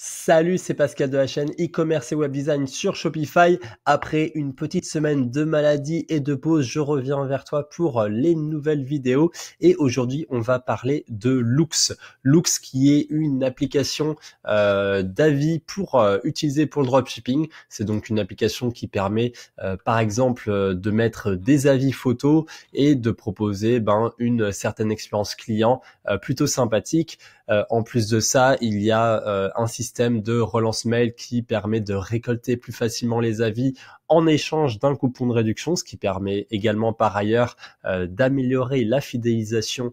Salut, c'est Pascal de la chaîne e-commerce et web design sur Shopify. Après une petite semaine de maladie et de pause, je reviens vers toi pour les nouvelles vidéos. Et aujourd'hui, on va parler de Lux. Lux qui est une application euh, d'avis pour euh, utiliser pour le dropshipping. C'est donc une application qui permet, euh, par exemple, de mettre des avis photos et de proposer ben, une certaine expérience client plutôt sympathique. Euh, en plus de ça, il y a euh, un système de relance mail qui permet de récolter plus facilement les avis en échange d'un coupon de réduction, ce qui permet également par ailleurs euh, d'améliorer la fidélisation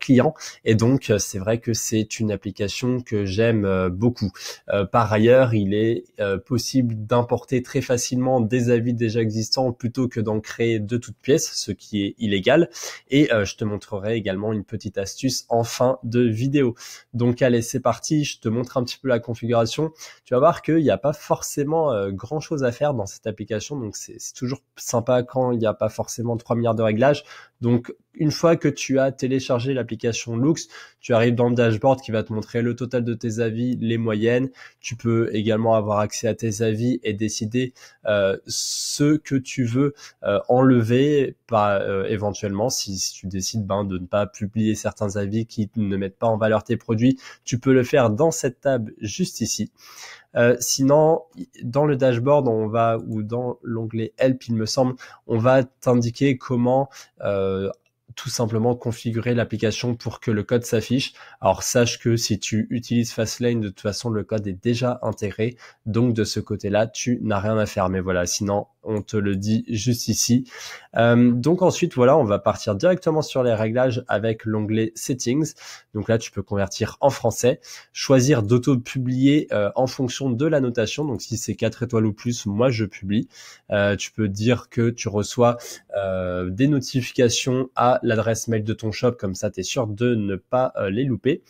client. Et donc, c'est vrai que c'est une application que j'aime beaucoup. par ailleurs, il est possible d'importer très facilement des avis déjà existants plutôt que d'en créer de toutes pièces, ce qui est illégal. Et je te montrerai également une petite astuce en fin de vidéo. Donc allez, c'est parti, je te montre un petit peu la configuration. Tu vas voir qu'il n'y a pas forcément euh, grand-chose à faire dans cette application, donc c'est toujours sympa quand il n'y a pas forcément 3 milliards de réglages. Donc, une fois que tu as téléchargé l'application Lux, tu arrives dans le dashboard qui va te montrer le total de tes avis, les moyennes. Tu peux également avoir accès à tes avis et décider euh, ce que tu veux euh, enlever pas euh, éventuellement. Si, tu décides ben, de ne pas publier certains avis qui ne mettent pas en valeur tes produits, tu peux le faire dans cette table juste ici. Euh, sinon, dans le dashboard, on va ou dans l'onglet Help, il me semble, on va t'indiquer comment euh, tout simplement configurer l'application pour que le code s'affiche. Alors sache que si tu utilises Fastlane, de toute façon, le code est déjà intégré. Donc de ce côté-là, tu n'as rien à faire. Mais voilà, sinon, on te le dit juste ici. Euh, donc ensuite, voilà, on va partir directement sur les réglages avec l'onglet Settings. Donc là, tu peux convertir en français, choisir d'auto-publier euh, en fonction de la notation. Donc si c'est 4 étoiles ou plus, moi, je publie. Euh, tu peux dire que tu reçois des notifications à l'adresse mail de ton shop, comme ça tu es sûr de ne pas euh, les louper.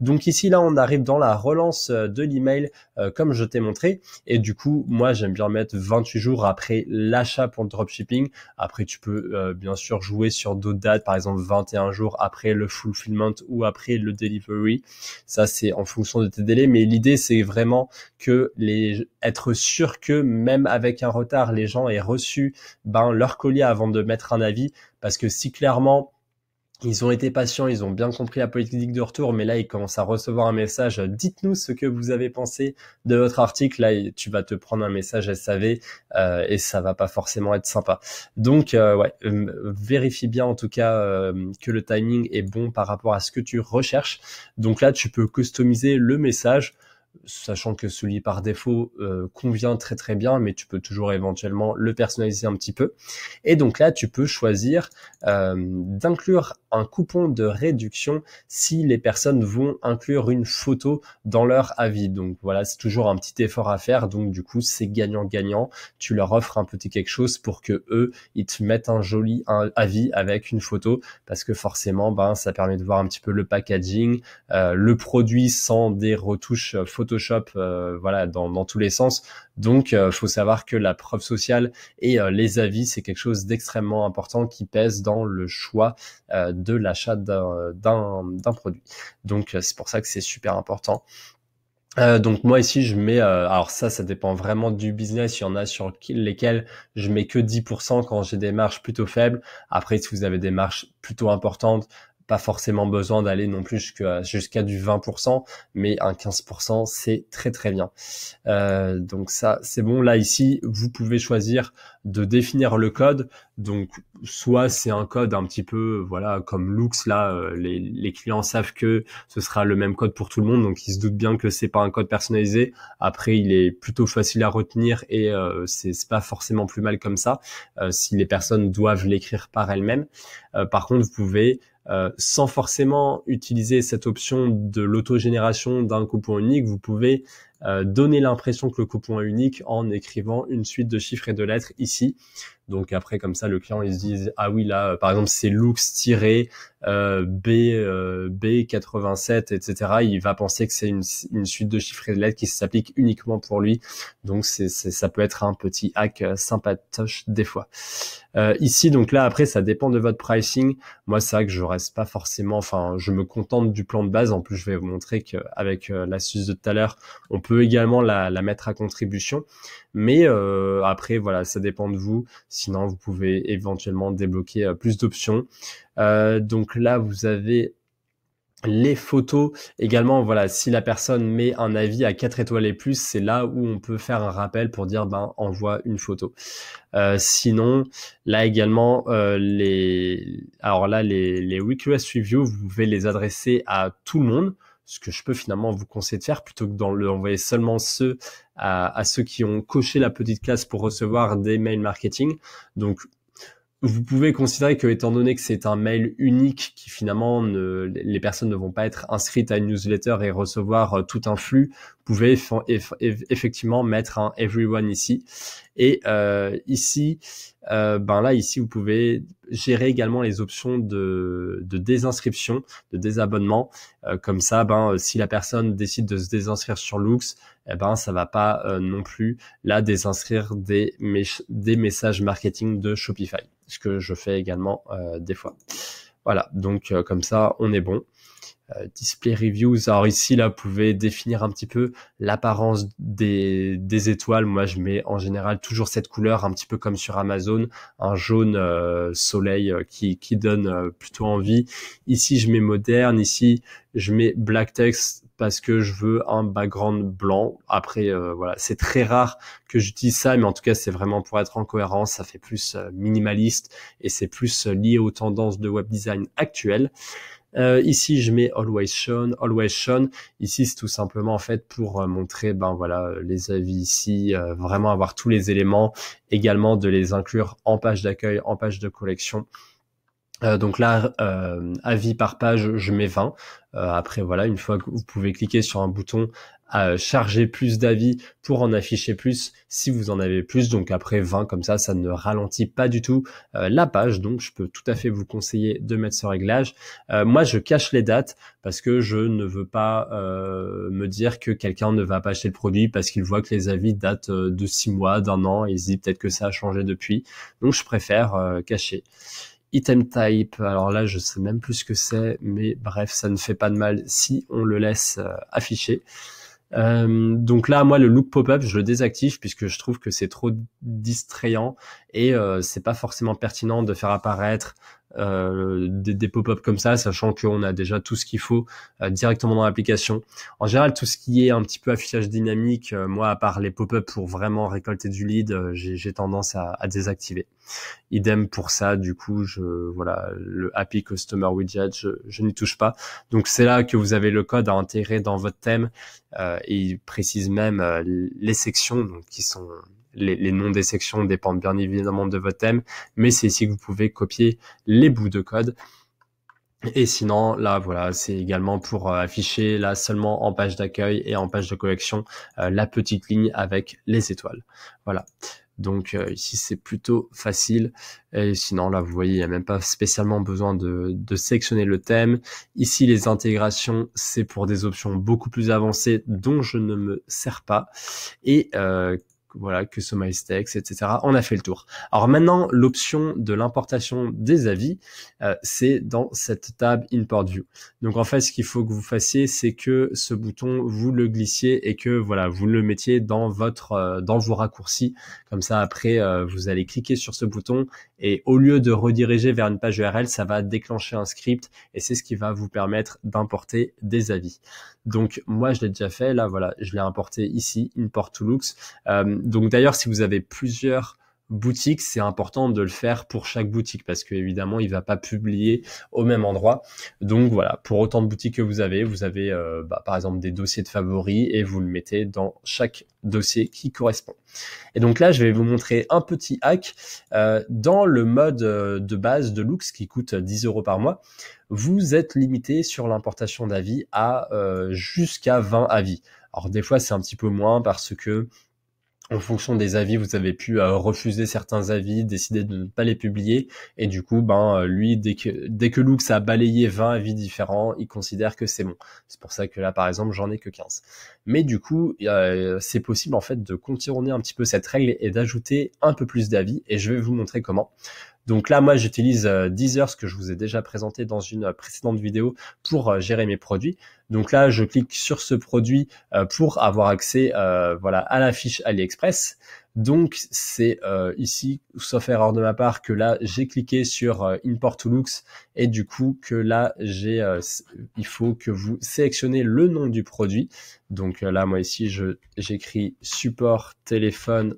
Donc ici, là, on arrive dans la relance euh, de l'email, euh, comme je t'ai montré. Et du coup, moi, j'aime bien mettre 28 jours après l'achat pour le dropshipping. Après, tu peux bien sûr jouer sur d'autres dates, par exemple 21 jours après le fulfillment ou après le delivery. Ça, c'est en fonction de tes délais. Mais l'idée, c'est vraiment que les être sûr que même avec un retard, les gens aient reçu ben, leur colis avant de mettre un avis parce que si clairement, ils ont été patients, ils ont bien compris la politique de retour, mais là, ils commencent à recevoir un message. Euh, dites-nous ce que vous avez pensé de votre article. Là, tu vas te prendre un message SAV euh, et ça va pas forcément être sympa. Donc, euh, ouais, vérifie bien en tout cas que le timing est bon par rapport à ce que tu recherches. Donc là, tu peux customiser le message sachant que celui par défaut euh, convient très très bien, mais tu peux toujours éventuellement le personnaliser un petit peu. Et donc là, tu peux choisir euh, d'inclure un coupon de réduction si les personnes vont inclure une photo dans leur avis. Donc voilà, c'est toujours un petit effort à faire. Donc du coup, c'est gagnant-gagnant. Tu leur offres un petit quelque chose pour que eux, ils te mettent un joli un avis avec une photo, parce que forcément, ben, ça permet de voir un petit peu le packaging, euh, le produit sans des retouches photo Photoshop, euh, voilà, dans, tous les sens. Donc, euh, faut savoir que la preuve sociale et euh, les avis, c'est quelque chose d'extrêmement important qui pèse dans le choix de l'achat d'un produit. Donc, c'est pour ça que c'est super important. donc moi ici je mets alors ça ça dépend vraiment du business il y en a sur lesquels je mets que 10% quand j'ai des marges plutôt faibles après si vous avez des marges plutôt importantes pas forcément besoin d'aller non plus jusqu'à du 20%, mais un 15%, c'est très très bien. Euh, donc ça, c'est bon. Là, ici, vous pouvez choisir de définir le code. Donc, soit c'est un code un petit peu, voilà, comme Lux, là, euh, les, clients savent que ce sera le même code pour tout le monde, donc ils se doutent bien que c'est pas un code personnalisé. Après, il est plutôt facile à retenir et euh, c'est pas forcément plus mal comme ça euh, si les personnes doivent l'écrire par elles-mêmes. par contre, vous pouvez euh, sans forcément utiliser cette option de l'autogénération d'un coupon unique, vous pouvez euh, donner l'impression que le coupon est unique en écrivant une suite de chiffres et de lettres ici. Donc après comme ça le client il se dit ah oui là euh, par exemple c'est looks tiré euh, B B 87 etc. Il va penser que c'est une, une, suite de chiffres et de lettres qui s'applique uniquement pour lui. Donc c'est ça peut être un petit hack sympatoche des fois. ici donc là après ça dépend de votre pricing. Moi ça que je reste pas forcément enfin je me contente du plan de base. En plus je vais vous montrer qu'avec l'astuce de tout à l'heure on peut également la, mettre à contribution. Mais euh, après, voilà, ça dépend de vous. Sinon, vous pouvez éventuellement débloquer euh, plus d'options. Euh, donc là, vous avez les photos également voilà si la personne met un avis à quatre étoiles et plus c'est là où on peut faire un rappel pour dire ben envoie une photo euh, sinon là également les alors là les, les request review vous pouvez les adresser à tout le monde ce que je peux finalement vous conseiller de faire plutôt que d'envoyer seulement ceux à, ceux qui ont coché la petite classe pour recevoir des mails marketing. Donc, vous pouvez considérer que, étant donné que c'est un mail unique qui finalement les personnes ne vont pas être inscrites à une newsletter et recevoir euh, tout un flux, vous pouvez effectivement mettre un everyone ici. Et euh, ici, euh, ben là, ici, vous pouvez gérer également les options de, de désinscription, de désabonnement. Euh, comme ça, ben, si la personne décide de se désinscrire sur Lux, eh ben, ça va pas non plus la désinscrire des, des messages marketing de Shopify, ce que je fais également des fois. Voilà, donc comme ça, on est bon. Euh, display reviews. Alors ici, là, vous pouvez définir un petit peu l'apparence des, des, étoiles. Moi, je mets en général toujours cette couleur, un petit peu comme sur Amazon, un jaune euh, soleil euh, qui, qui donne plutôt envie. Ici, je mets moderne. Ici, je mets black text parce que je veux un background blanc. Après, voilà, c'est très rare que j'utilise ça, mais en tout cas, c'est vraiment pour être en cohérence. Ça fait plus minimaliste et c'est plus lié aux tendances de web design actuelles. Euh, ici, je mets Always Shown, Always Shown. Ici, c'est tout simplement en fait pour euh, montrer, ben voilà, euh, les avis ici, vraiment avoir tous les éléments, également de les inclure en page d'accueil, en page de collection. donc là, avis par page, je mets 20. après, voilà, une fois que vous pouvez cliquer sur un bouton à charger plus d'avis pour en afficher plus si vous en avez plus. Donc après 20 comme ça, ça ne ralentit pas du tout euh, la page. Donc je peux tout à fait vous conseiller de mettre ce réglage. Euh, moi, je cache les dates parce que je ne veux pas euh, me dire que quelqu'un ne va pas acheter le produit parce qu'il voit que les avis datent de 6 mois, d'un an, et il se dit peut-être que ça a changé depuis. Donc je préfère cacher item type. Alors là, je sais même plus ce que c'est, mais bref, ça ne fait pas de mal si on le laisse afficher. Euh, donc là, moi, le look pop-up, je le désactive puisque je trouve que c'est trop distrayant et euh, c'est pas forcément pertinent de faire apparaître euh, des, pop-up comme ça, sachant qu'on a déjà tout ce qu'il faut euh, directement dans l'application. En général, tout ce qui est un petit peu affichage dynamique, euh, moi, à part les pop-up pour vraiment récolter du lead, euh, j'ai tendance à, à, désactiver. Idem pour ça, du coup, je, voilà, le Happy Customer Widget, je, n'y touche pas. Donc c'est là que vous avez le code à intégrer dans votre thème et il précise même les sections donc, qui sont les, noms des sections dépendent bien évidemment de votre thème, mais c'est ici que vous pouvez copier les bouts de code. Et sinon, là, voilà, c'est également pour euh, afficher là seulement en page d'accueil et en page de collection euh, la petite ligne avec les étoiles. Voilà. Donc euh, ici, c'est plutôt facile. Et sinon, là, vous voyez, il n'y a même pas spécialement besoin de, de sectionner le thème. Ici, les intégrations, c'est pour des options beaucoup plus avancées dont je ne me sers pas. Et voilà, ce text, etc. On a fait le tour. Alors maintenant, l'option de l'importation des avis, euh, c'est dans cette table import view. Donc en fait, ce qu'il faut que vous fassiez, c'est que ce bouton, vous le glissiez et que voilà, vous le mettiez dans votre, euh, dans vos raccourcis. Comme ça, après, euh, vous allez cliquer sur ce bouton et au lieu de rediriger vers une page URL, ça va déclencher un script et c'est ce qui va vous permettre d'importer des avis. Donc moi je l'ai déjà fait, là voilà, je l'ai importé ici, import to looks. donc d'ailleurs si vous avez plusieurs boutique, c'est important de le faire pour chaque boutique parce que évidemment, il va pas publier au même endroit. Donc voilà, pour autant de boutiques que vous avez, vous avez euh, bah, par exemple des dossiers de favoris et vous le mettez dans chaque dossier qui correspond. Et donc là, je vais vous montrer un petit hack euh, dans le mode euh, de base de Lux qui coûte 10 euros par mois. Vous êtes limité sur l'importation d'avis à jusqu'à 20 avis. Alors des fois, c'est un petit peu moins parce que en fonction des avis, vous avez pu euh, refuser certains avis, décider de ne pas les publier. Et du coup, ben, euh, lui, dès que, dès que Lux a balayé 20 avis différents, il considère que c'est bon. C'est pour ça que là, par exemple, j'en ai que 15. Mais du coup, euh, c'est possible, en fait, de contourner un petit peu cette règle et d'ajouter un peu plus d'avis. Et je vais vous montrer comment. Donc là, moi, j'utilise euh, Deezer, ce que je vous ai déjà présenté dans une euh, précédente vidéo, pour euh, gérer mes produits. Donc là, je clique sur ce produit pour avoir accès voilà, à la fiche AliExpress. Donc c'est ici, sauf erreur de ma part, que là j'ai cliqué sur Import to Lux et du coup que là j'ai, il faut que vous sélectionnez le nom du produit. Donc là moi ici je j'écris support téléphone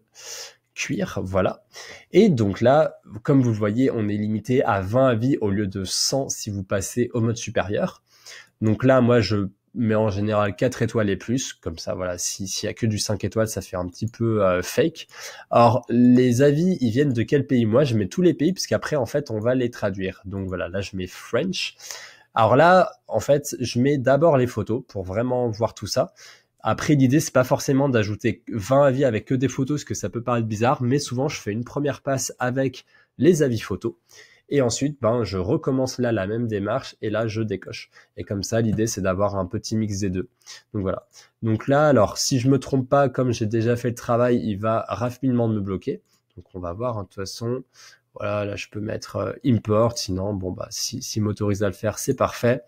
cuir, voilà. Et donc là, comme vous le voyez, on est limité à 20 avis au lieu de 100 si vous passez au mode supérieur. Donc là, moi, je mets en général 4 étoiles et plus, comme ça, voilà, s'il si y a que du 5 étoiles, ça fait un petit peu euh, fake. Alors, les avis, ils viennent de quel pays Moi, je mets tous les pays, puisqu'après, en fait, on va les traduire. Donc voilà, là, je mets French. Alors là, en fait, je mets d'abord les photos pour vraiment voir tout ça. Après, l'idée, c'est pas forcément d'ajouter 20 avis avec que des photos, parce que ça peut paraître bizarre, mais souvent, je fais une première passe avec les avis photos. Et ensuite, ben, je recommence là la même démarche et là, je décoche. Et comme ça, l'idée, c'est d'avoir un petit mix des deux. Donc voilà. Donc là, alors, si je me trompe pas, comme j'ai déjà fait le travail, il va rapidement me bloquer. Donc on va voir, hein, de toute façon, voilà, là, je peux mettre euh, import. Sinon, bon, bah, si, si m'autorise à le faire, c'est parfait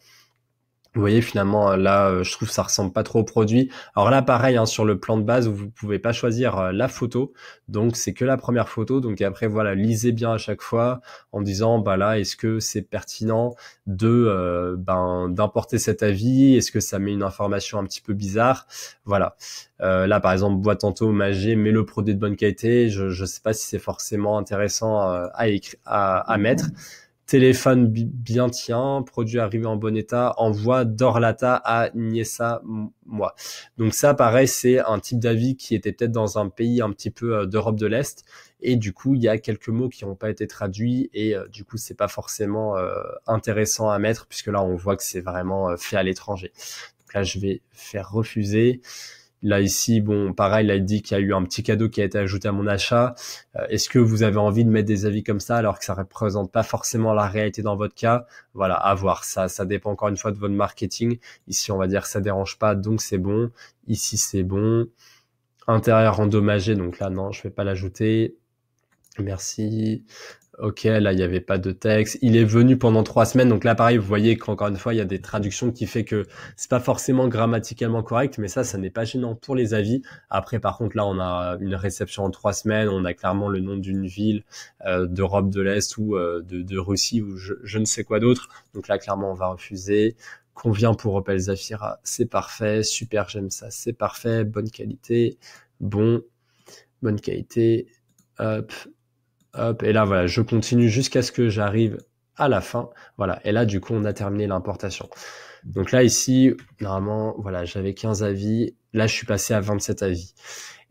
vous voyez finalement euh, là euh, je trouve que ça ressemble pas trop au produit alors là pareil hein, sur le plan de base vous pouvez pas choisir euh, la photo donc c'est que la première photo donc après voilà lisez bien à chaque fois en disant bah là est-ce que c'est pertinent de ben, d'importer cet avis est-ce que ça met une information un petit peu bizarre voilà là par exemple bois tantôt magé, mais le produit de bonne qualité je je sais pas si c'est forcément intéressant à, à, à mettre téléphone bien tient, produit arrivé en bon état, envoie Dorlata à Niesa moi. Donc ça, pareil, c'est un type d'avis qui était peut-être dans un pays un petit peu euh, d'Europe de l'Est. Et du coup, il y a quelques mots qui n'ont pas été traduits et euh, du coup, c'est pas forcément euh, intéressant à mettre puisque là, on voit que c'est vraiment fait à l'étranger. Donc là, je vais faire refuser. Là ici, bon, pareil, là, a dit qu'il y a eu un petit cadeau qui a été ajouté à mon achat. Euh, est-ce que vous avez envie de mettre des avis comme ça alors que ça représente pas forcément la réalité dans votre cas Voilà, à voir. Ça, ça dépend encore une fois de votre marketing. Ici, on va dire ça dérange pas, donc c'est bon. Ici, c'est bon. Intérieur endommagé, donc là, non, je vais pas l'ajouter. Merci ok, là, il n'y avait pas de texte. Il est venu pendant trois semaines. Donc là, pareil, vous voyez qu'encore une fois, il y a des traductions qui fait que c'est pas forcément grammaticalement correct, mais ça, ça n'est pas gênant pour les avis. Après, par contre, là, on a une réception en trois semaines. On a clairement le nom d'une ville euh, d'Europe de l'Est ou euh, de, Russie ou je, je ne sais quoi d'autre. Donc là, clairement, on va refuser. Convient pour Opel Zafira, c'est parfait. Super, j'aime ça, c'est parfait. Bonne qualité. Bon, bonne qualité. Hop, Hop, et là, voilà, je continue jusqu'à ce que j'arrive à la fin. Voilà, et là, du coup, on a terminé l'importation. Donc là, ici, normalement, voilà, j'avais 15 avis. Là, je suis passé à 27 avis.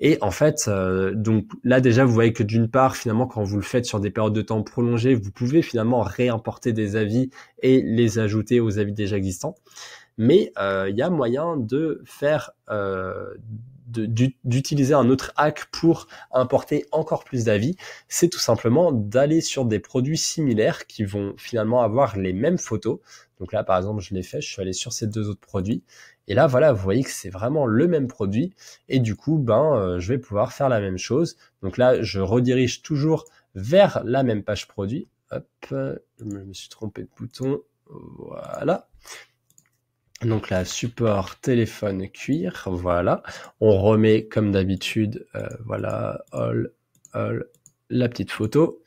Et en fait, euh, donc là déjà, vous voyez que d'une part, finalement, quand vous le faites sur des périodes de temps prolongées, vous pouvez finalement réimporter des avis et les ajouter aux avis déjà existants. Mais euh, il y a moyen de faire euh, d'utiliser un autre hack pour importer encore plus d'avis, c'est tout simplement d'aller sur des produits similaires qui vont finalement avoir les mêmes photos. Donc là, par exemple, je l'ai fait, je suis allé sur ces deux autres produits. Et là, voilà, vous voyez que c'est vraiment le même produit. Et du coup, ben, euh, je vais pouvoir faire la même chose. Donc là, je redirige toujours vers la même page produit. Hop, je me suis trompé de bouton. Voilà. Donc là, support téléphone cuir, voilà. On remet comme d'habitude, euh, voilà, all, la petite photo.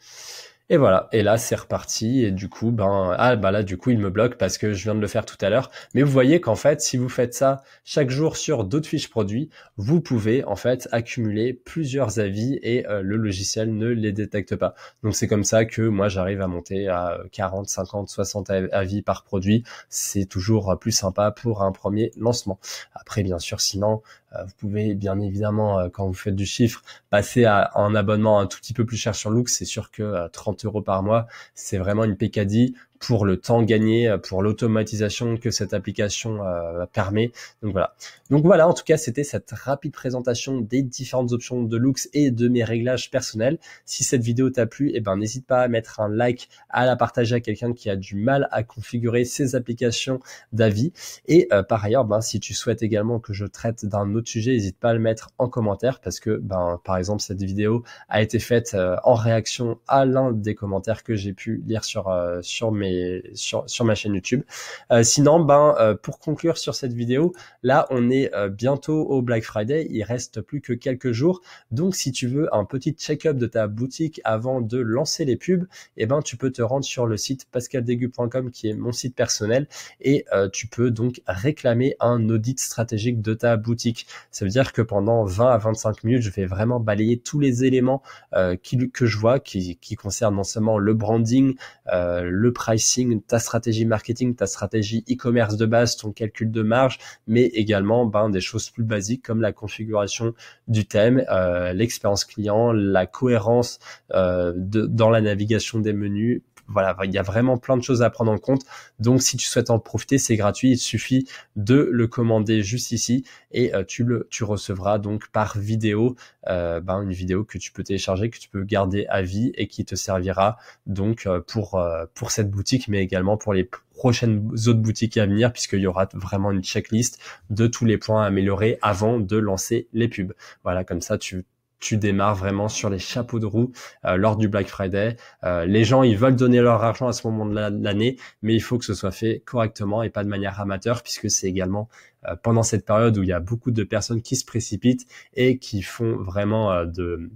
Et voilà. Et là, c'est reparti. Et du coup, ben, ah, ben là, du coup, il me bloque parce que je viens de le faire tout à l'heure. Mais vous voyez qu'en fait, si vous faites ça chaque jour sur d'autres fiches produits, vous pouvez, en fait, accumuler plusieurs avis et euh, le logiciel ne les détecte pas. Donc, c'est comme ça que moi, j'arrive à monter à 40, 50, 60 avis par produit. C'est toujours euh, plus sympa pour un premier lancement. Après, bien sûr, sinon, euh, vous pouvez bien évidemment, euh, quand vous faites du chiffre, passer à un abonnement un tout petit peu plus cher sur Look. C'est sûr que 30 euh, euros par mois, c'est vraiment une pécadille pour le temps gagné, euh, pour l'automatisation que cette application euh, permet. Donc voilà. Donc voilà, en tout cas, c'était cette rapide présentation des différentes options de looks et de mes réglages personnels. Si cette vidéo t'a plu, eh ben, n'hésite pas à mettre un like, à la partager à quelqu'un qui a du mal à configurer ses applications d'avis. Et euh, par ailleurs, ben, si tu souhaites également que je traite d'un autre sujet, n'hésite pas à le mettre en commentaire parce que, ben, par exemple, cette vidéo a été faite en réaction à l'un des commentaires que j'ai pu lire sur, sur mes euh, sur, ma chaîne YouTube. Euh, sinon, ben euh, pour conclure sur cette vidéo, là on est bientôt au Black Friday, il reste plus que quelques jours. Donc si tu veux un petit check-up de ta boutique avant de lancer les pubs, et eh ben tu peux te rendre sur le site pascaldegu.com qui est mon site personnel et tu peux donc réclamer un audit stratégique de ta boutique. Ça veut dire que pendant 20 à 25 minutes, je vais vraiment balayer tous les éléments que je vois qui, qui concernent non seulement le branding, le pricing ta stratégie marketing, ta stratégie e-commerce de base, ton calcul de marge, mais également ben, des choses plus basiques comme la configuration du thème, euh, l'expérience client, la cohérence euh, dans la navigation des menus voilà, il y a vraiment plein de choses à prendre en compte. Donc, si tu souhaites en profiter, c'est gratuit. Il suffit de le commander juste ici et euh, tu le, tu recevras donc par vidéo, euh, ben, une vidéo que tu peux télécharger, que tu peux garder à vie et qui te servira donc euh, pour pour cette boutique, mais également pour les prochaines autres boutiques à venir, puisqu'il y aura vraiment une checklist de tous les points à améliorer avant de lancer les pubs. Voilà, comme ça, tu tu démarres vraiment sur les chapeaux de roue euh, lors du Black Friday. Euh, les gens, ils veulent donner leur argent à ce moment de l'année, mais il faut que ce soit fait correctement et pas de manière amateur, puisque c'est également euh, pendant cette période où il y a beaucoup de personnes qui se précipitent et qui font vraiment de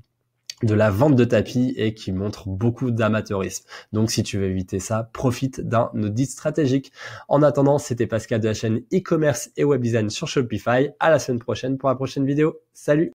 de la vente de tapis et qui montrent beaucoup d'amateurisme. Donc si tu veux éviter ça, profite d'un audit stratégique. En attendant, c'était Pascal de la chaîne e-commerce et web design sur Shopify. À la semaine prochaine pour la prochaine vidéo. Salut